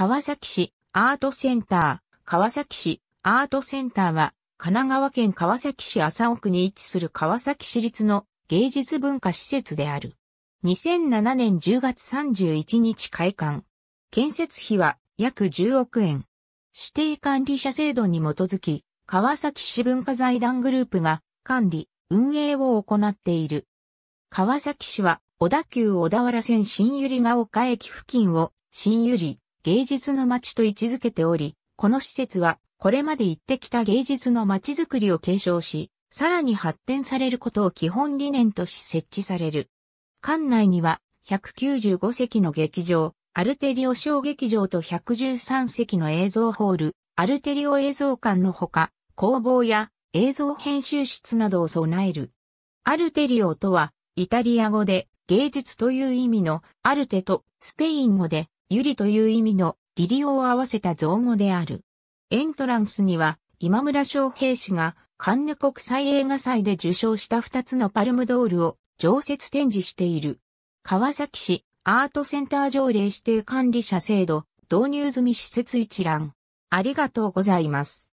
川崎市アートセンター。川崎市アートセンターは、神奈川県川崎市麻生区に位置する川崎市立の芸術文化施設である。2007年10月31日開館。建設費は約10億円。指定管理者制度に基づき、川崎市文化財団グループが管理、運営を行っている。川崎市は小田急小田原線新百合ヶ丘駅付近を新百合、芸術の街と位置づけており、この施設はこれまで行ってきた芸術の街づくりを継承し、さらに発展されることを基本理念とし設置される。館内には195席の劇場、アルテリオ小劇場と113席の映像ホール、アルテリオ映像館のほか、工房や映像編集室などを備える。アルテリオとは、イタリア語で芸術という意味のアルテとスペイン語でユリという意味のリリオを合わせた造語である。エントランスには今村昌平氏がカンヌ国際映画祭で受賞した2つのパルムドールを常設展示している。川崎市アートセンター条例指定管理者制度導入済み施設一覧。ありがとうございます。